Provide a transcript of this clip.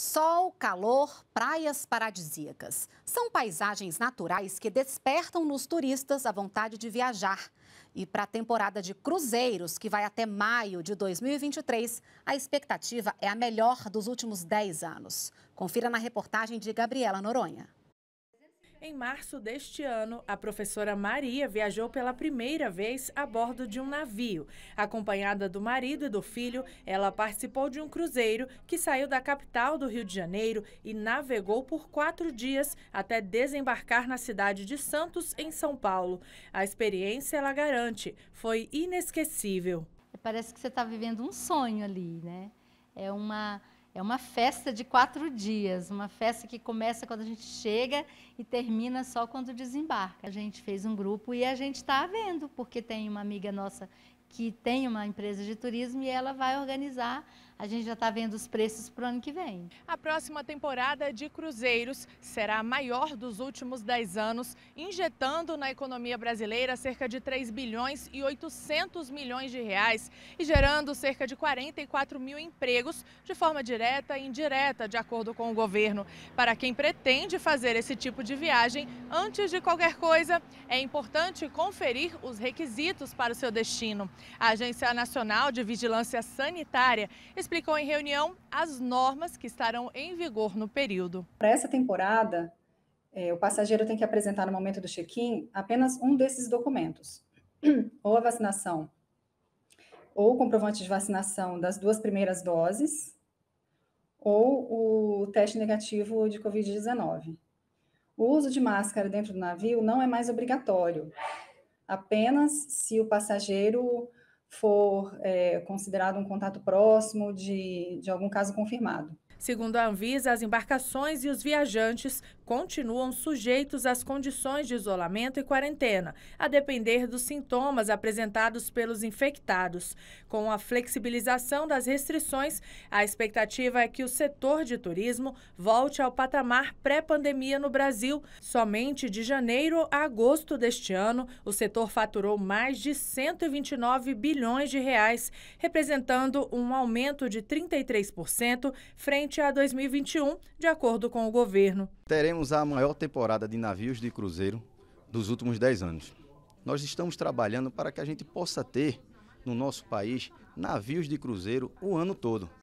Sol, calor, praias paradisíacas. São paisagens naturais que despertam nos turistas a vontade de viajar. E para a temporada de cruzeiros, que vai até maio de 2023, a expectativa é a melhor dos últimos 10 anos. Confira na reportagem de Gabriela Noronha. Em março deste ano, a professora Maria viajou pela primeira vez a bordo de um navio. Acompanhada do marido e do filho, ela participou de um cruzeiro que saiu da capital do Rio de Janeiro e navegou por quatro dias até desembarcar na cidade de Santos, em São Paulo. A experiência, ela garante, foi inesquecível. Parece que você está vivendo um sonho ali, né? É uma é uma festa de quatro dias, uma festa que começa quando a gente chega e termina só quando desembarca. A gente fez um grupo e a gente está vendo, porque tem uma amiga nossa que tem uma empresa de turismo e ela vai organizar. A gente já está vendo os preços para o ano que vem. A próxima temporada de cruzeiros será a maior dos últimos 10 anos, injetando na economia brasileira cerca de 3 bilhões e 800 milhões de reais e gerando cerca de 44 mil empregos de forma direta e indireta, de acordo com o governo. Para quem pretende fazer esse tipo de viagem, antes de qualquer coisa, é importante conferir os requisitos para o seu destino. A Agência Nacional de Vigilância Sanitária explicou em reunião as normas que estarão em vigor no período. Para essa temporada, é, o passageiro tem que apresentar no momento do check-in apenas um desses documentos, ou a vacinação, ou o comprovante de vacinação das duas primeiras doses, ou o teste negativo de Covid-19. O uso de máscara dentro do navio não é mais obrigatório, apenas se o passageiro for é, considerado um contato próximo de, de algum caso confirmado. Segundo a Anvisa, as embarcações e os viajantes continuam sujeitos às condições de isolamento e quarentena, a depender dos sintomas apresentados pelos infectados. Com a flexibilização das restrições, a expectativa é que o setor de turismo volte ao patamar pré-pandemia no Brasil. Somente de janeiro a agosto deste ano, o setor faturou mais de 129 bilhões de reais, representando um aumento de 33% frente frente a 2021, de acordo com o governo. Teremos a maior temporada de navios de cruzeiro dos últimos 10 anos. Nós estamos trabalhando para que a gente possa ter no nosso país navios de cruzeiro o ano todo.